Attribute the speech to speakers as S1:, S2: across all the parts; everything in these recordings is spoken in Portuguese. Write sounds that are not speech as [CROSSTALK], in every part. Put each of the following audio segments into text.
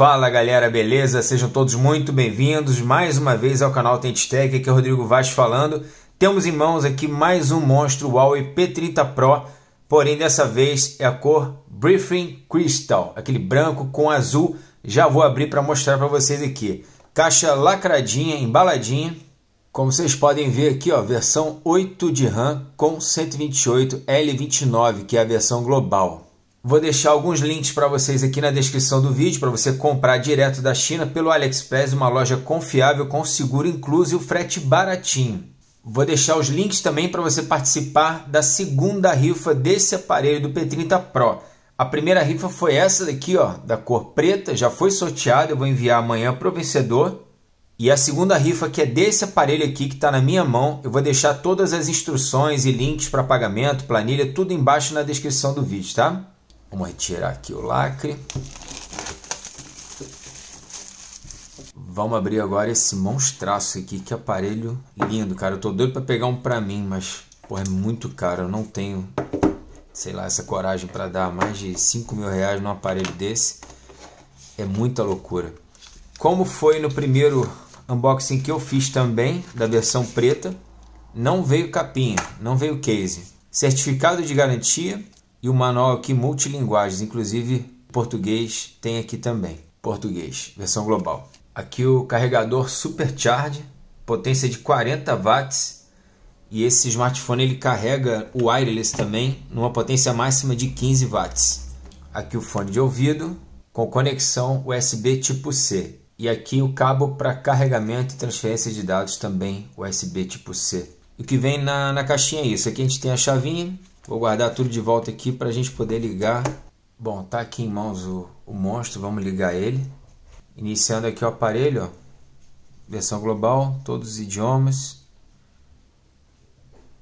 S1: Fala galera, beleza? Sejam todos muito bem-vindos mais uma vez ao canal Tentstech, aqui é o Rodrigo Vaz falando. Temos em mãos aqui mais um monstro Huawei P30 Pro, porém dessa vez é a cor Briefing Crystal, aquele branco com azul. Já vou abrir para mostrar para vocês aqui. Caixa lacradinha, embaladinha. Como vocês podem ver aqui, ó, versão 8 de RAM com 128 L29, que é a versão global. Vou deixar alguns links para vocês aqui na descrição do vídeo para você comprar direto da China pelo AliExpress, uma loja confiável com seguro incluso e o frete baratinho. Vou deixar os links também para você participar da segunda rifa desse aparelho do P30 Pro. A primeira rifa foi essa daqui, ó, da cor preta, já foi sorteada, eu vou enviar amanhã para o vencedor. E a segunda rifa, que é desse aparelho aqui que está na minha mão, eu vou deixar todas as instruções e links para pagamento, planilha, tudo embaixo na descrição do vídeo, tá? Vamos retirar aqui o lacre. Vamos abrir agora esse monstraço aqui. Que aparelho lindo, cara. Eu tô doido para pegar um para mim, mas pô, é muito caro. Eu não tenho, sei lá, essa coragem para dar mais de 5 mil reais num aparelho desse. É muita loucura. Como foi no primeiro unboxing que eu fiz também, da versão preta, não veio capinha, não veio case. Certificado de garantia e o manual aqui multilinguagens, inclusive português tem aqui também, português, versão global. Aqui o carregador Supercharge, potência de 40 watts e esse smartphone ele carrega o wireless também numa potência máxima de 15 watts. Aqui o fone de ouvido com conexão USB tipo C e aqui o cabo para carregamento e transferência de dados também USB tipo C. O que vem na, na caixinha é isso. Aqui a gente tem a chavinha, Vou guardar tudo de volta aqui para a gente poder ligar. Bom, tá aqui em mãos o, o monstro, vamos ligar ele. Iniciando aqui o aparelho, ó. versão global, todos os idiomas.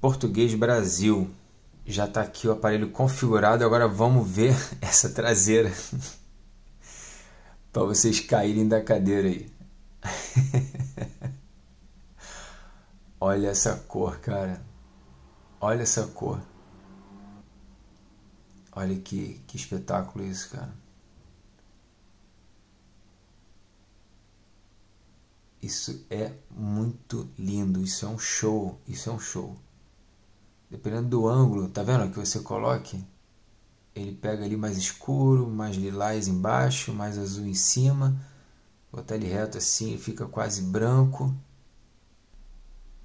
S1: Português Brasil. Já está aqui o aparelho configurado, agora vamos ver [LAUGHS] essa traseira. [LAUGHS] para vocês caírem da cadeira aí. [LAUGHS] Olha essa cor, cara. Olha essa cor. Olha que, que espetáculo isso, cara. Isso é muito lindo, isso é um show, isso é um show. Dependendo do ângulo, tá vendo que você coloque, ele pega ali mais escuro, mais lilás embaixo, mais azul em cima. Botar ele reto assim, fica quase branco.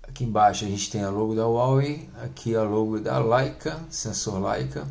S1: Aqui embaixo a gente tem a logo da Huawei, aqui a logo da Leica, sensor Leica.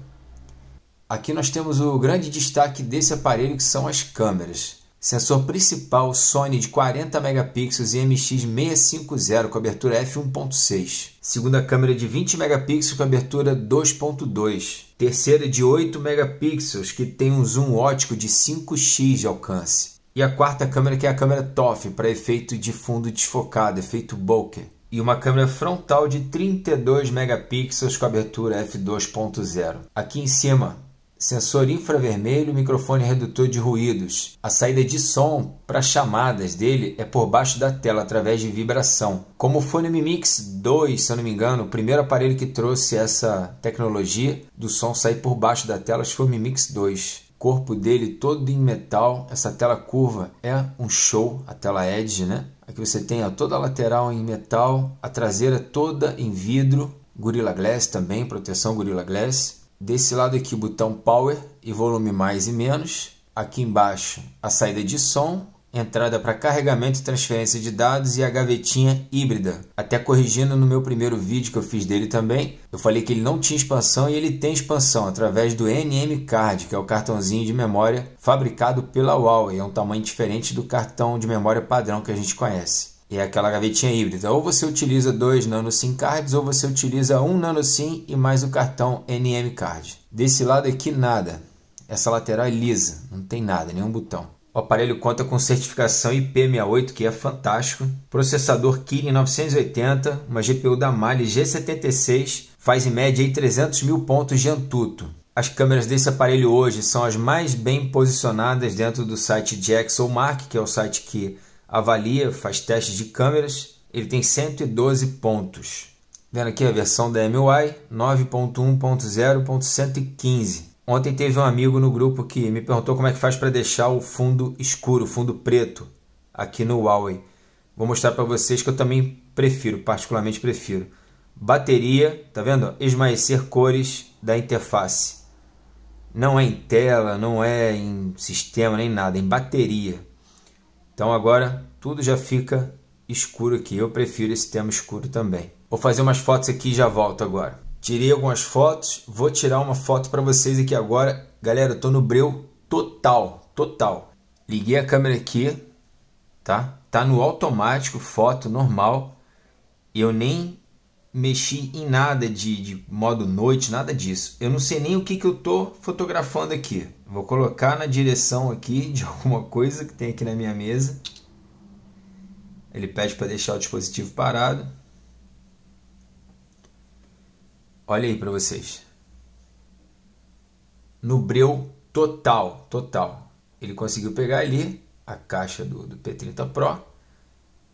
S1: Aqui nós temos o grande destaque desse aparelho que são as câmeras. Sensor principal Sony de 40 megapixels e MX650 com abertura f1.6. Segunda câmera de 20 megapixels com abertura 2.2. Terceira de 8 megapixels que tem um zoom ótico de 5x de alcance. E a quarta câmera que é a câmera TOF para efeito de fundo desfocado, efeito bokeh. E uma câmera frontal de 32 megapixels com abertura f2.0. Aqui em cima sensor infravermelho, microfone redutor de ruídos. A saída de som para chamadas dele é por baixo da tela através de vibração. Como o Fone Mix 2, se eu não me engano, o primeiro aparelho que trouxe essa tecnologia do som sair por baixo da tela foi o Mimix Mix 2 corpo dele todo em metal, essa tela curva é um show, a tela Edge, né? Aqui você tem ó, toda a lateral em metal, a traseira toda em vidro, Gorilla Glass também, proteção Gorilla Glass. Desse lado aqui o botão Power e volume mais e menos. Aqui embaixo a saída de som, entrada para carregamento e transferência de dados e a gavetinha híbrida. Até corrigindo no meu primeiro vídeo que eu fiz dele também, eu falei que ele não tinha expansão e ele tem expansão através do NM Card, que é o cartãozinho de memória fabricado pela Huawei, é um tamanho diferente do cartão de memória padrão que a gente conhece é aquela gavetinha híbrida. Ou você utiliza dois nano SIM cards ou você utiliza um nano SIM e mais o cartão NM card. Desse lado aqui nada. Essa lateral é lisa, não tem nada, nenhum botão. O aparelho conta com certificação IP68, que é fantástico. Processador Kirin 980, uma GPU da Mali G76, faz em média 300 mil pontos de antuto. As câmeras desse aparelho hoje são as mais bem posicionadas dentro do site Jaxel Mark, que é o site que avalia, faz testes de câmeras, ele tem 112 pontos. Vendo aqui a versão da MUI 9.1.0.115. Ontem teve um amigo no grupo que me perguntou como é que faz para deixar o fundo escuro, fundo preto, aqui no Huawei. Vou mostrar para vocês que eu também prefiro, particularmente prefiro. Bateria, tá vendo? Esmaecer cores da interface. Não é em tela, não é em sistema, nem nada, é em bateria. Então agora tudo já fica escuro aqui. Eu prefiro esse tema escuro também. Vou fazer umas fotos aqui e já volto agora. Tirei algumas fotos, vou tirar uma foto para vocês aqui agora. Galera, eu tô no breu total, total. Liguei a câmera aqui, tá? Tá no automático, foto normal. Eu nem mexi em nada de, de, modo noite, nada disso. Eu não sei nem o que, que eu tô fotografando aqui. Vou colocar na direção aqui de [LAUGHS] alguma coisa que tem aqui na minha mesa. Ele pede para deixar o dispositivo parado. Olha aí para vocês. No breu total, total. Ele conseguiu pegar ali a caixa do, do P30 Pro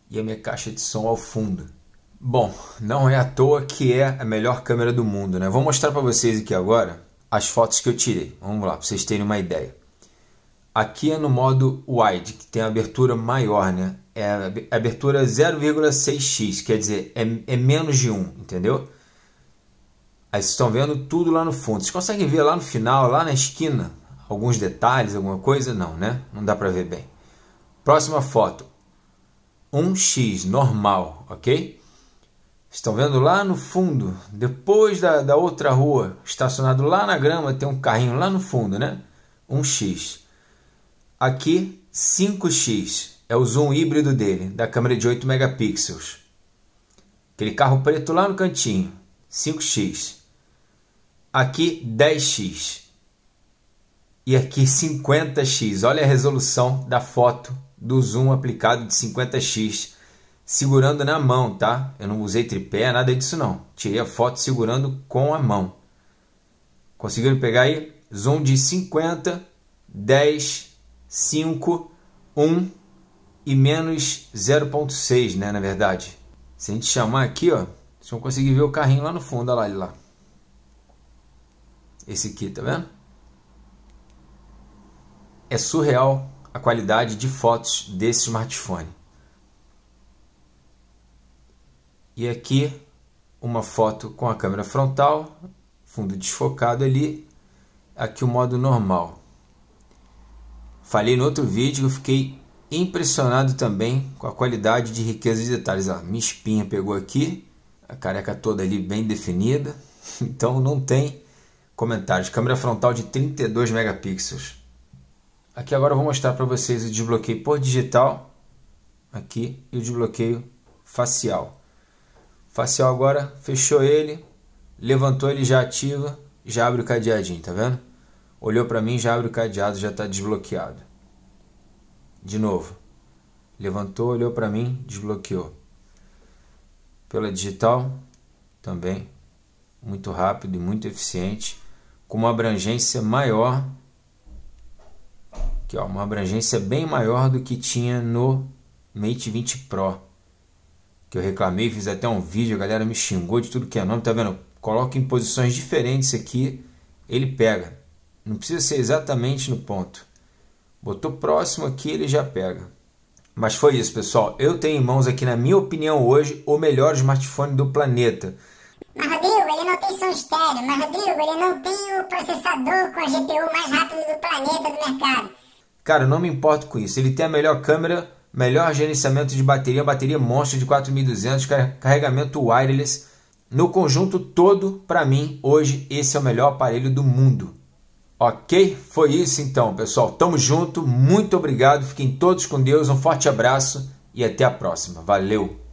S1: e a minha caixa de som ao fundo. Bom, não é à toa que é a melhor câmera do mundo, né? Vou mostrar para vocês aqui agora as fotos que eu tirei. Vamos lá, para vocês terem uma ideia. Aqui é no modo wide, que tem a abertura maior, né? É a abertura 0,6x, quer dizer, é, é, menos de 1, entendeu? Aí vocês estão vendo tudo lá no fundo. Vocês conseguem ver lá no final, lá na esquina, alguns detalhes, alguma coisa? Não, né? Não dá para ver bem. Próxima foto. 1x normal, ok? Estão vendo lá no fundo, depois da, da outra rua, estacionado lá na grama, tem um carrinho lá no fundo, né? Um X. Aqui, 5X. É o zoom híbrido dele, da câmera de 8 megapixels. Aquele carro preto lá no cantinho, 5X. Aqui, 10X. E aqui, 50X. Olha a resolução da foto do zoom aplicado de 50X segurando na mão, tá? Eu não usei tripé, nada disso não. Tirei a foto segurando com a mão. Conseguiram pegar aí? Zoom de 50, 10, 5, 1 e menos 0.6, né, na verdade. Se a gente chamar aqui, ó, vocês vão conseguir ver o carrinho lá no fundo, olha lá, lá. Esse aqui, tá vendo? É surreal a qualidade de fotos desse smartphone. E aqui uma foto com a câmera frontal, fundo desfocado ali, aqui o modo normal. Falei no outro vídeo que eu fiquei impressionado também com a qualidade de riqueza de detalhes. A minha espinha pegou aqui, a careca toda ali bem definida, [LAUGHS] então não tem comentários. Câmera frontal de 32 megapixels. Aqui agora eu vou mostrar para vocês o desbloqueio por digital aqui e o desbloqueio facial. Facial agora fechou ele, levantou ele já ativa, já abre o cadeadinho, tá vendo? Olhou para mim, já abre o cadeado, já está desbloqueado. De novo. Levantou, olhou para mim, desbloqueou. Pela digital também muito rápido e muito eficiente, com uma abrangência maior, que é uma abrangência bem maior do que tinha no Mate 20 Pro que eu reclamei, fiz até um vídeo, a galera me xingou de tudo que é nome, tá vendo? Coloca em posições diferentes aqui, ele pega. Não precisa ser exatamente no ponto. Botou próximo aqui, ele já pega. Mas foi isso, pessoal. Eu tenho em mãos aqui, na minha opinião, hoje, o melhor smartphone do planeta. Mas Rodrigo, ele não tem som estéreo. Mas Rodrigo, ele não tem o processador com a GPU mais rápido do planeta do mercado. Cara, não me importo com isso. Ele tem a melhor câmera melhor gerenciamento de bateria, bateria monstro de 4.200, carregamento wireless. No conjunto todo, para mim, hoje esse é o melhor aparelho do mundo. Ok? Foi isso então, pessoal. Tamo junto, muito obrigado, fiquem todos com Deus, um forte abraço e até a próxima. Valeu!